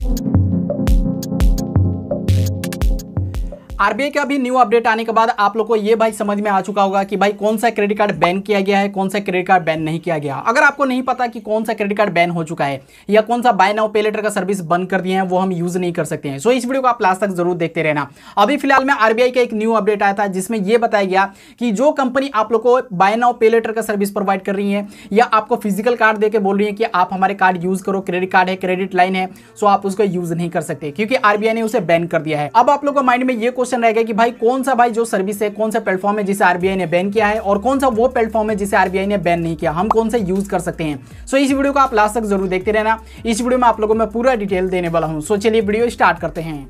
you RBI का भी new update आने के बाद आप लोग को यह भाई समझ में आ चुका होगा कि भाई कौन सा क्रेडिट कार्ड बैन किया गया है कौन सा क्रेडिट कार्ड बैन नहीं किया गया अगर आपको नहीं पता कि कौन सा क्रेडिट कार्ड बैन हो चुका है या कौन सा बाय नाउ पेलेटर का सर्विस बंद कर दिया है वो हम यूज नहीं कर सकते हैं सो इस वीडियो को आप लास्ट तक जरूर देखते रहना अभी फिलहाल में आरबीआई का एक न्यू अपडेट आया था जिसमें यह बताया गया कि जो कंपनी आप लोग को बाय नाउ पे लेटर का सर्विस प्रोवाइड कर रही है या आपको फिजिकल कार्ड देकर बोल रही है कि आप हमारे कार्ड यूज करो क्रेडिट कार्ड है क्रेडिट लाइन है सो आप उसका यूज नहीं कर सकते क्योंकि आरबीआई ने उसे बैन कर दिया है अब आप लोग को माइंड में यह क्वेश्चन क्वेश्चन रहेगा कि भाई कौन सा भाई जो सर्विस है कौन सा प्लेटफॉर्म है जिसे आरबीआई ने बैन किया है और कौन सा वो प्लेटफॉर्म है जिसे आरबीआई ने बैन नहीं किया हम कौन सा यूज कर सकते हैं सो so, इस वीडियो को आप लास्ट तक जरूर देखते रहना इस वीडियो में आप लोगों में पूरा डिटेल देने वाला हूँ सो so, चलिए वीडियो स्टार्ट करते हैं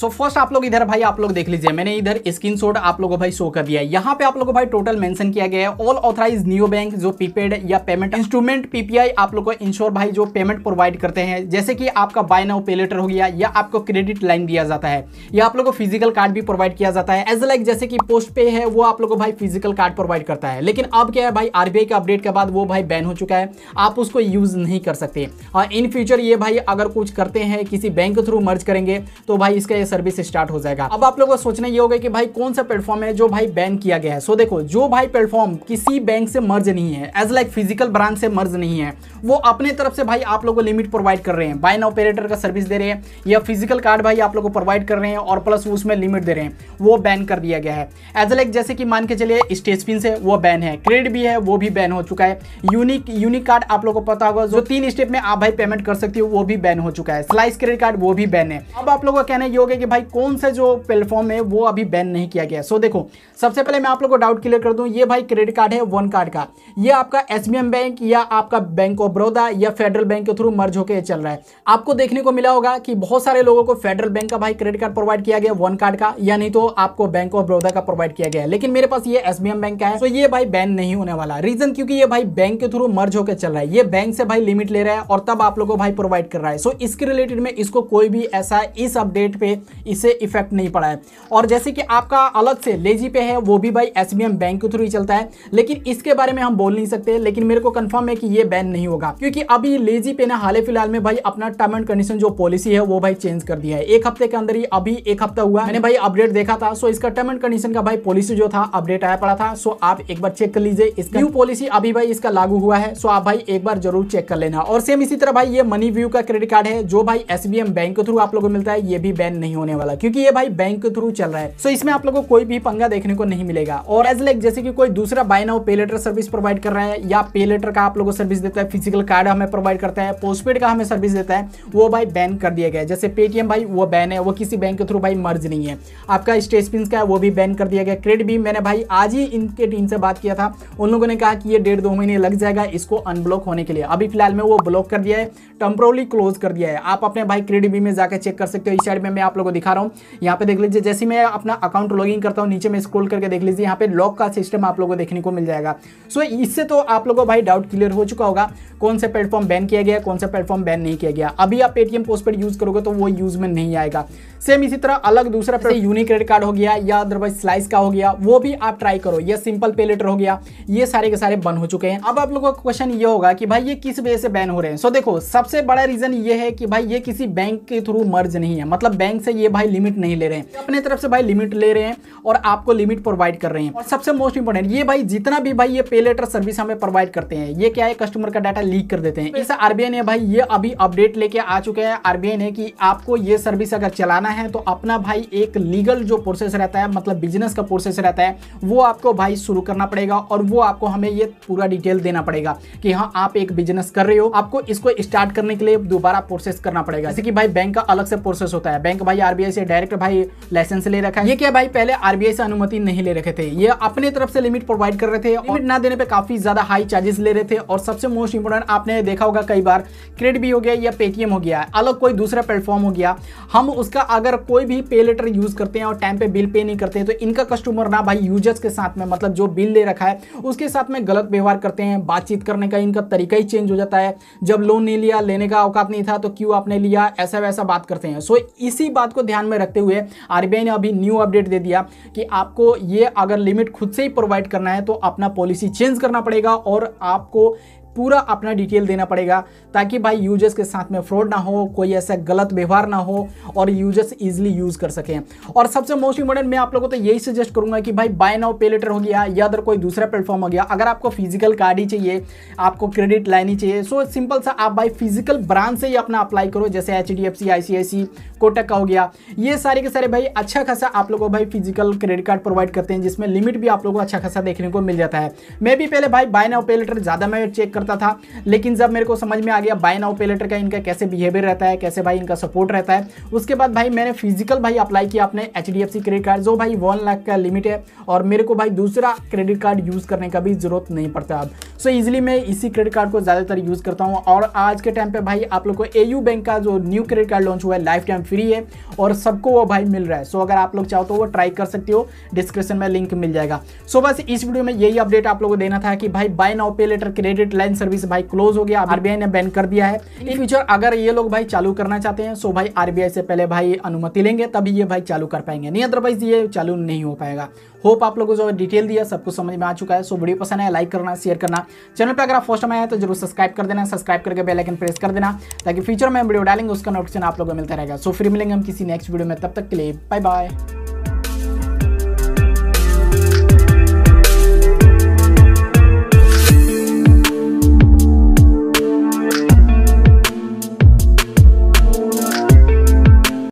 सो फर्स्ट आप लोग इधर भाई आप लोग देख लीजिए मैंने इधर स्क्रीन आप लोगों भाई शो कर दिया है यहाँ पे आप लोगों भाई टोटल मेंशन किया गया है ऑल ऑथराइज न्यू बैंक जो प्रीपेड या पेमेंट इंस्ट्रूमेंट पीपीआई आप लोगों को इंश्योर भाई जो पेमेंट प्रोवाइड करते हैं जैसे कि आपका बाय नाउ पे लेटर हो गया या आपको क्रेडिट लाइन दिया जाता है या आप लोग को फिजिकल कार्ड भी प्रोवाइड किया जाता है एज लाइक जैसे कि पोस्ट पे है वो आप लोग को भाई फिजिकल कार्ड प्रोवाइड करता है लेकिन अब क्या है भाई आरबीआई के अपडेट के बाद वो भाई बैन हो चुका है आप उसको यूज नहीं कर सकते और इन फ्यूचर ये भाई अगर कुछ करते हैं किसी बैंक के थ्रू मर्ज करेंगे तो भाई इसका सर्विस स्टार्ट हो जाएगा अब आप लोग को सोचना ये होगा कि भाई कौन सा प्लेटफॉर्म है जो भाई बैन किया गया है सो देखो जो भाई प्लेटफॉर्म किसी बैंक से मर्ज नहीं है एज लाइक फिजिकल ब्रांच से मर्ज नहीं है वो अपने तरफ से भाई आप लोगों को लिमिट प्रोवाइड कर रहे हैं बाइन ऑपरेटर का सर्विस दे रहे हैं या फिजिकल कार्ड भाई आप लोग को प्रोवाइड कर रहे हैं और प्लस उसमें लिमिट दे रहे हैं वो बैन कर दिया गया है एज लाइक जैसे कि मान के चलिए स्टेज पिन से वो बैन है क्रेडिट भी है वो भी बैन हो चुका है यूनिक यूनिक कार्ड आप लोग को पता होगा जो तीन स्टेप में आप भाई पेमेंट कर सकती हो वो भी बैन हो चुका है स्लाइस क्रेडिट कार्ड वो भी बैन है अब आप लोगों का कहना ये होगा कि भाई कौन सा जो प्लेटफॉर्म है वो अभी बैन नहीं किया गया है so, सो देखो सबसे पहले मैं आप लोग को डाउट क्लियर कर दूँ ये भाई क्रेडिट कार्ड है वन कार्ड का ये आपका एस बैंक या आपका बैंक ऑफ बड़ौदा या फेडरल बैंक के थ्रू मर्ज होकर चल रहा है आपको देखने को मिला होगा कि बहुत सारे लोगों को फेडरल बैंक का भाई क्रेडिट कार्ड प्रोवाइड किया गया वन कार्ड का या नहीं तो आपको बैंक ऑफ बड़ौदा का प्रोवाइड किया गया लेकिन मेरे पास ये एस बैंक का है तो ये भाई बैन नहीं होने वाला रीजन क्योंकि ये भाई बैंक के थ्रू मर्ज होकर चल रहा है ये बैंक से भाई लिमिट ले रहा है और तब आप लोग को भाई प्रोवाइड कर रहा है सो इसके रिलेटेड में इसको कोई भी ऐसा इस अपडेट पे इसे इफेक्ट नहीं पड़ा है और जैसे कि आपका अलग से लेजी पे है वो भी भाई एस बैंक के थ्रू ही चलता है लेकिन इसके बारे में हम बोल नहीं सकते लेकिन मेरे को कन्फर्म है कि ये बैन नहीं होगा क्योंकि अभी लेजी पे ने हाल फिलहाल में भाई अपना टर्म एंड कंडीशन जो पॉलिसी है वो भाई चेंज कर दिया है एक हफ्ते के अंदर ही अभी एक हफ्ता हुआ मैंने भाई अपडेट देखा था सो इसका टर्म एंड कंडीशन का भाई पॉलिसी जो था अपडेट आया पड़ा था सो आप एक बार चेक कर लीजिए इसका न्यू पॉलिसी अभी भाई इसका लागू हुआ है सो आप भाई एक बार जरूर चेक कर लेना और सेम इसी तरह भाई ये मनी व्यू का क्रेडिट कार्ड है जो भाई एस बैंक के थ्रू आप लोगों को मिलता है ये भी बैन नहीं नहीं होने वाला क्योंकि ये भाई बैंक के थ्रू चल रहा है सो इसमें आप लोगों को कोई भी पंगा देखने को नहीं मिलेगा और एज लाइक जैसे कि कोई दूसरा buy now pay later service provide कर रहा है या पे लेटर का आप लोगों को सर्विस देता है फिजिकल कार्ड हमें प्रोवाइड करता है पोस्टपेड का हमें सर्विस देता है वो भाई बैन कर दिया गया जैसे पेटीएम भाई वो बैन है वो किसी बैंक के थ्रू भाई मर्ज नहीं है आपका स्टेट पिन का वो भी बैन कर दिया गया क्रेडिट भी मैंने भाई आज ही इनके टीम से बात किया था उन लोगों ने कहा कि ये डेढ़ दो महीने लग जाएगा इसको अनब्लॉक होने के लिए अभी फिलहाल में वो ब्लॉक कर दिया है टेम्प्रोली क्लोज कर दिया है आप अपने भाई क्रेडिट बी में जाकर चेक कर सकते हो इस साइड में मैं आप लोग को दिखा रहा हूँ यहाँ पे देख लीजिए जैसे मैं अपना अकाउंट लॉगिन करता हूँ नीचे में स्क्रोल करके देख लीजिए यहाँ पे लॉक का सिस्टम आप लोग को देखने को मिल जाएगा सो इससे तो आप लोगों को भाई डाउट क्लियर हो चुका होगा कौन सा प्लेटफॉर्म बैन किया गया कौन सा प्लेटफॉर्म बैन नहीं किया गया अभी आप पेटीएम पोस्ट पर यूज़ करोगे तो वो यूज़ में नहीं आएगा सेम इसी तरह अलग दूसरा पे यूनिक क्रेडिट कार्ड हो गया या अदरवाइज स्लाइस का हो गया वो भी आप ट्राई करो ये सिंपल पेलेटर हो गया ये सारे के सारे बन हो चुके हैं अब आप लोगों का क्वेश्चन ये होगा कि भाई ये किस वजह से बैन हो रहे हैं सो देखो सबसे बड़ा रीज़न ये है कि भाई ये किसी बैंक के थ्रू मर्ज नहीं है मतलब बैंक से ये भाई लिमिट नहीं ले रहे हैं अपने तरफ से भाई लिमिट ले रहे हैं और आपको लिमिट प्रोवाइड कर रहे हैं और सबसे मोस्ट इंपॉर्टेंट ये भाई जितना भी भाई ये पे लेटर सर्विस हमें प्रोवाइड करते हैं ये क्या है कस्टमर का डाटा लीक कर देते हैं जैसे आरबीआई ने भाई ये अभी अपडेट लेके आ चुके हैं आरबीआई ने कि आपको ये सर्विस अगर चलाना है तो अपना भाई एक लीगल जो प्रोसेस रहता है मतलब बिजनेस का प्रोसेस रहता है वो आपको भाई शुरू करना पड़ेगा और वो आपको हमें ये पूरा डिटेल देना पड़ेगा कि हाँ आप एक बिजनेस कर रहे हो आपको इसको स्टार्ट करने के लिए दोबारा प्रोसेस करना पड़ेगा जैसे कि भाई बैंक का अलग से प्रोसेस होता है बैंक भाई भाई आरबीआई से डायरेक्ट भाई लाइसेंस ले रखा है ये क्या भाई पहले आरबीआई से अनुमति नहीं ले रखे थे ये अपने तरफ से लिमिट प्रोवाइड कर रहे थे लिमिट ना देने पे काफी ज्यादा हाई चार्जेस ले रहे थे और सबसे मोस्ट इंपोर्टेंट आपने देखा होगा कई बार क्रेडिट भी हो गया या पेटीएम हो गया अलग कोई दूसरा प्लेटफॉर्म हो गया हम उसका अगर कोई भी पे लेटर यूज करते हैं और टाइम पे बिल पे नहीं करते हैं तो इनका कस्टमर ना भाई यूजर्स के साथ में मतलब जो बिल ले रखा है उसके साथ में गलत व्यवहार करते हैं बातचीत करने का इनका तरीका ही चेंज हो जाता है जब लोन नहीं लिया लेने का औकात नहीं था तो क्यों आपने लिया ऐसा वैसा बात करते हैं सो इसी बात बात को ध्यान में रखते हुए आरबीआई ने अभी न्यू अपडेट दे दिया कि आपको ये अगर लिमिट खुद से ही प्रोवाइड करना है तो अपना पॉलिसी चेंज करना पड़ेगा और आपको पूरा अपना डिटेल देना पड़ेगा ताकि भाई यूजर्स के साथ में फ्रॉड ना हो कोई ऐसा गलत व्यवहार ना हो और यूजर्स इजिली यूज़ कर सकें और सबसे मोस्ट इंपॉर्टेंट मैं आप लोगों को तो यही सजेस्ट करूंगा कि भाई बाय नाउ पे लेटर हो गया या अदर कोई दूसरा प्लेटफॉर्म हो गया अगर आपको फिजिकल कार्ड ही चाहिए आपको क्रेडिट ही चाहिए सो सिंपल सा आप भाई फिजिकल ब्रांच से ही अपना अप्लाई करो जैसे H D F C I C I C Kotak का हो गया ये सारे के सारे भाई अच्छा खासा आप लोगों को भाई फिजिकल क्रेडिट कार्ड प्रोवाइड करते हैं जिसमें लिमिट भी आप लोगों को अच्छा खासा देखने को मिल जाता है मैं भी पहले भाई बाय नाउ पे लेटर ज़्यादा मैं चेक करता करता था लेकिन जब मेरे को समझ में आ गया बाय नाउ पे लेटर का इनका कैसे बिहेवियर रहता है कैसे भाई इनका सपोर्ट रहता है उसके बाद भाई मैंने फिजिकल भाई अप्लाई किया अपने एच क्रेडिट कार्ड जो भाई वन लाख का लिमिट है और मेरे को भाई दूसरा क्रेडिट कार्ड यूज़ करने का भी ज़रूरत नहीं पड़ता अब सो इजिली मैं इसी क्रेडिट कार्ड को ज़्यादातर यूज़ करता हूँ और आज के टाइम पर भाई आप लोग को ए बैंक का जो न्यू क्रेडिट कार्ड लॉन्च हुआ है लाइफ टाइम फ्री है और सबको वो भाई मिल रहा है सो so, अगर आप लोग चाहो तो वो ट्राई कर सकते हो डिस्क्रिप्शन में लिंक मिल जाएगा सो so, बस इस वीडियो में यही अपडेट आप लोगों को देना था कि भाई buy now pay later credit line service भाई क्लोज हो गया आरबीआई ने बैन कर दिया है इन फ्यूचर अगर ये लोग भाई चालू करना चाहते हैं सो भाई आरबीआई से पहले भाई अनुमति लेंगे तभी ये भाई चालू कर पाएंगे नहीं अदरवाइज ये चालू नहीं हो पाएगा होप आप लोगों को जो डिटेल दिया सब कुछ समझ में आ चुका है सो वीडियो पसंद है लाइक करना शेयर करना चैनल पर अगर आप फर्स्ट टाइम आए तो जरूर सब्सक्राइब कर देना सब्सक्राइब करके बेलाइकन प्रेस कर देना ताकि फ्यूचर में वीडियो डालेंगे उसका नोटिफिकेशन आप लोगों को मिलता रहेगा सो फिर मिलेंगे हम किसी नेक्स्ट वीडियो में तब तक के लिए बाय बाय